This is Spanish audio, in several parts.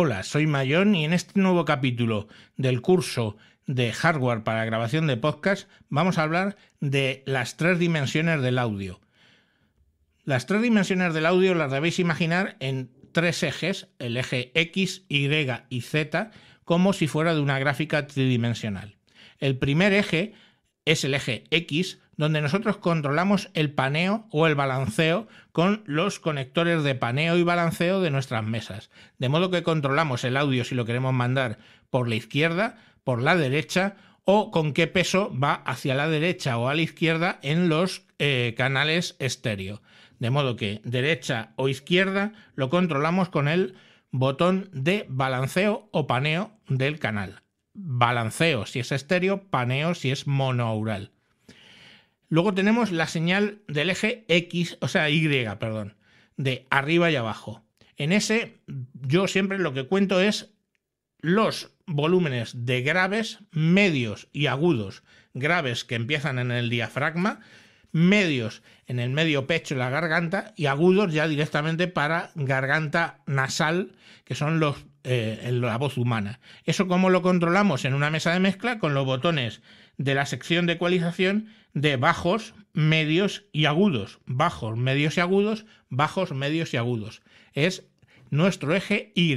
Hola, soy Mayón y en este nuevo capítulo del curso de hardware para grabación de podcast vamos a hablar de las tres dimensiones del audio. Las tres dimensiones del audio las debéis imaginar en tres ejes, el eje X, Y y Z, como si fuera de una gráfica tridimensional. El primer eje es el eje X, donde nosotros controlamos el paneo o el balanceo con los conectores de paneo y balanceo de nuestras mesas. De modo que controlamos el audio si lo queremos mandar por la izquierda, por la derecha o con qué peso va hacia la derecha o a la izquierda en los eh, canales estéreo. De modo que derecha o izquierda lo controlamos con el botón de balanceo o paneo del canal. Balanceo si es estéreo, paneo si es monoaural. Luego tenemos la señal del eje X, o sea, Y, perdón, de arriba y abajo. En ese, yo siempre lo que cuento es los volúmenes de graves, medios y agudos. Graves que empiezan en el diafragma, medios en el medio pecho y la garganta, y agudos ya directamente para garganta nasal, que son los eh, la voz humana. ¿Eso cómo lo controlamos? En una mesa de mezcla con los botones de la sección de ecualización de bajos, medios y agudos. Bajos, medios y agudos, bajos, medios y agudos. Es nuestro eje Y.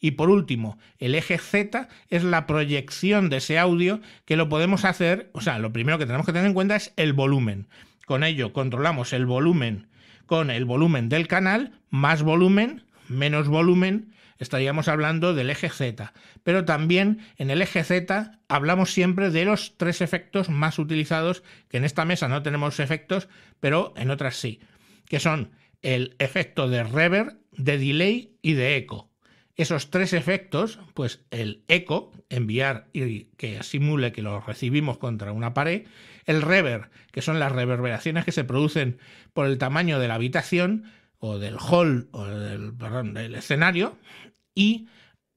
Y por último, el eje Z es la proyección de ese audio que lo podemos hacer, o sea, lo primero que tenemos que tener en cuenta es el volumen. Con ello controlamos el volumen con el volumen del canal, más volumen, menos volumen, estaríamos hablando del eje Z. Pero también en el eje Z hablamos siempre de los tres efectos más utilizados, que en esta mesa no tenemos efectos, pero en otras sí, que son el efecto de reverb, de delay y de eco. Esos tres efectos, pues el eco, enviar y que simule que lo recibimos contra una pared, el reverb, que son las reverberaciones que se producen por el tamaño de la habitación o del hall o del, del escenario, y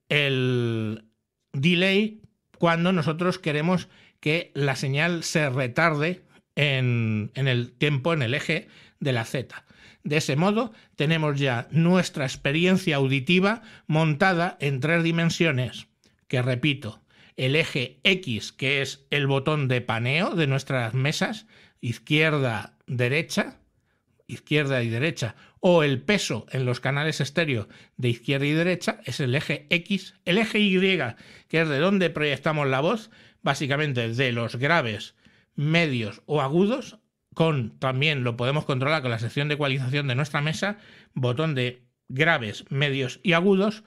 el delay cuando nosotros queremos que la señal se retarde en, el tiempo, en el eje de la Z. De ese modo, tenemos ya nuestra experiencia auditiva montada en tres dimensiones, que repito, el eje X, que es el botón de paneo de nuestras mesas, izquierda, derecha, izquierda y derecha, o el peso en los canales estéreo de izquierda y derecha es el eje X, el eje Y, que es de donde proyectamos la voz, básicamente de los graves, medios o agudos, con también lo podemos controlar con la sección de ecualización de nuestra mesa, botón de graves, medios y agudos,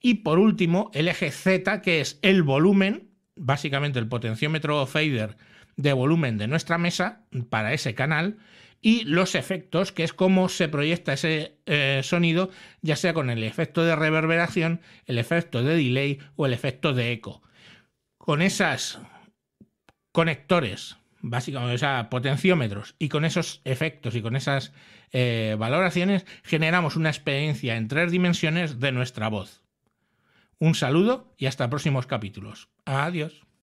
y por último el eje Z, que es el volumen, básicamente el potenciómetro o fader de volumen de nuestra mesa para ese canal, y los efectos, que es cómo se proyecta ese eh, sonido, ya sea con el efecto de reverberación, el efecto de delay o el efecto de eco. Con esos conectores, básicamente, o sea, potenciómetros, y con esos efectos y con esas eh, valoraciones, generamos una experiencia en tres dimensiones de nuestra voz. Un saludo y hasta próximos capítulos. Adiós.